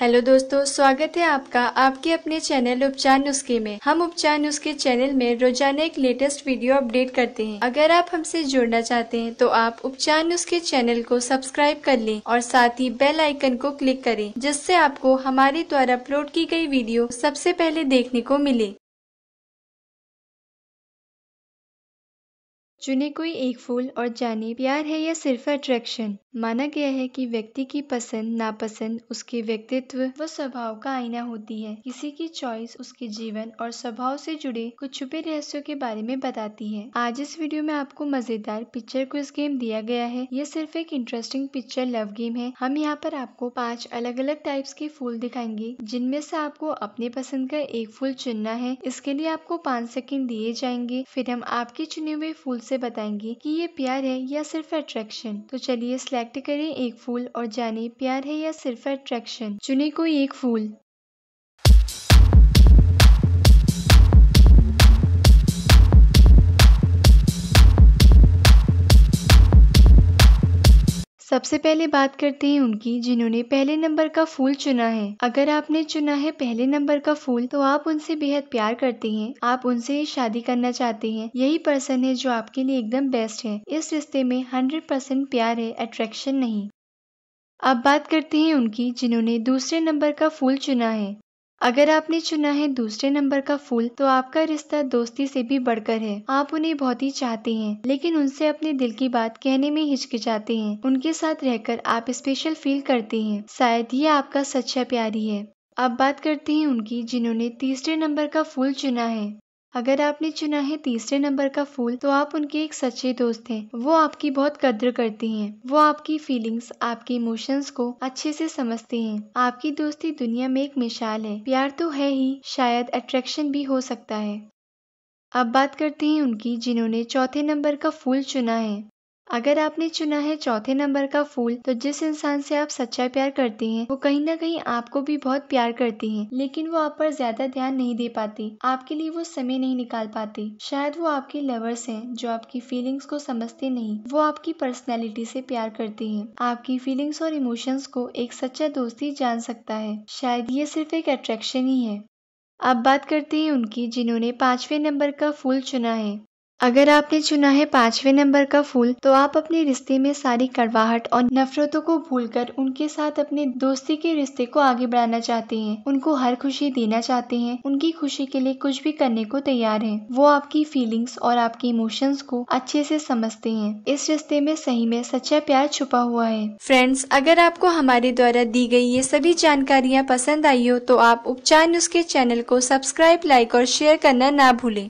hello दोस्तों स्वागत है आपका आपके अपने चैनल उपचार नुस्खे में हम उपचार नुस्खे चैनल में रोजाना एक लेटेस्ट वीडियो अपडेट करते हैं अगर आप हमसे जुड़ना चाहते हैं तो आप उपचार नुस्खे चैनल को सब्सक्राइब कर लें और साथ ही बेल आइकन को क्लिक करें जिससे आपको हमारे द्वारा अपलोड की गई वीडियो सबसे पहले देखने को मिले चुने कोई एक फूल और जाने प्यार है या सिर्फ अट्रैक्शन माना गया है कि व्यक्ति की पसंद नापसंद उसके व्यक्तित्व व स्वभाव का आईना होती है किसी की चॉइस उसके जीवन और स्वभाव से जुड़े कुछ छुपे रहस्यों के बारे में बताती है आज इस वीडियो में आपको मजेदार पिक्चर क्विज गेम दिया गया है ये सिर्फ एक इंटरेस्टिंग पिक्चर लव गेम है हम यहाँ पर आपको पाँच अलग अलग टाइप्स के फूल दिखाएंगे जिनमें से आपको अपने पसंद का एक फूल चुनना है इसके लिए आपको पाँच सेकेंड दिए जाएंगे फिर हम आपके चुने हुए फूल से बताएंगे की ये प्यार है या सिर्फ अट्रैक्शन तो चलिए स्लैब करें एक फूल और जाने प्यार है या सिर्फ अट्रैक्शन चुने कोई एक फूल सबसे पहले बात करते हैं उनकी जिन्होंने पहले नंबर का फूल चुना है अगर आपने चुना है पहले नंबर का फूल तो आप उनसे बेहद प्यार करते हैं आप उनसे शादी करना चाहते हैं यही पर्सन है जो आपके लिए एकदम बेस्ट है इस रिश्ते में हंड्रेड परसेंट प्यार है अट्रैक्शन नहीं अब बात करते हैं उनकी जिन्होंने दूसरे नंबर का फूल चुना है अगर आपने चुना है दूसरे नंबर का फूल तो आपका रिश्ता दोस्ती से भी बढ़कर है आप उन्हें बहुत ही चाहते हैं लेकिन उनसे अपने दिल की बात कहने में हिचकिचाते हैं उनके साथ रहकर आप स्पेशल फील करते हैं शायद ये आपका सच्चा प्यारी है अब बात करते हैं उनकी जिन्होंने तीसरे नंबर का फूल चुना है अगर आपने चुना है तीसरे नंबर का फूल तो आप उनके एक सच्चे दोस्त हैं वो आपकी बहुत कद्र करती हैं वो आपकी फीलिंग्स आपके इमोशंस को अच्छे से समझती हैं आपकी दोस्ती दुनिया में एक मिसाल है प्यार तो है ही शायद अट्रैक्शन भी हो सकता है अब बात करते हैं उनकी जिन्होंने चौथे नंबर का फूल चुना है अगर आपने चुना है चौथे नंबर का फूल तो जिस इंसान से आप सच्चा प्यार करते हैं वो कहीं ना कहीं आपको भी बहुत प्यार करती हैं लेकिन वो आप पर ज्यादा ध्यान नहीं दे पाती आपके लिए वो समय नहीं निकाल पाती शायद वो आपके लवर्स हैं जो आपकी फीलिंग्स को समझते नहीं वो आपकी पर्सनैलिटी से प्यार करती हैं आपकी फीलिंग्स और इमोशंस को एक सच्चा दोस्त ही जान सकता है शायद ये सिर्फ एक अट्रैक्शन ही है अब बात करते हैं उनकी जिन्होंने पांचवें नंबर का फूल चुना है अगर आपने चुना है पांचवें नंबर का फूल तो आप अपने रिश्ते में सारी कड़वाहट और नफरतों को भूलकर उनके साथ अपने दोस्ती के रिश्ते को आगे बढ़ाना चाहते हैं उनको हर खुशी देना चाहते हैं उनकी खुशी के लिए कुछ भी करने को तैयार हैं वो आपकी फीलिंग्स और आपके इमोशंस को अच्छे से समझते हैं इस रिश्ते में सही में सच्चा प्यार छुपा हुआ है फ्रेंड्स अगर आपको हमारे द्वारा दी गई ये सभी जानकारियाँ पसंद आई हो तो आप उपचार न्यूज के चैनल को सब्सक्राइब लाइक और शेयर करना ना भूलें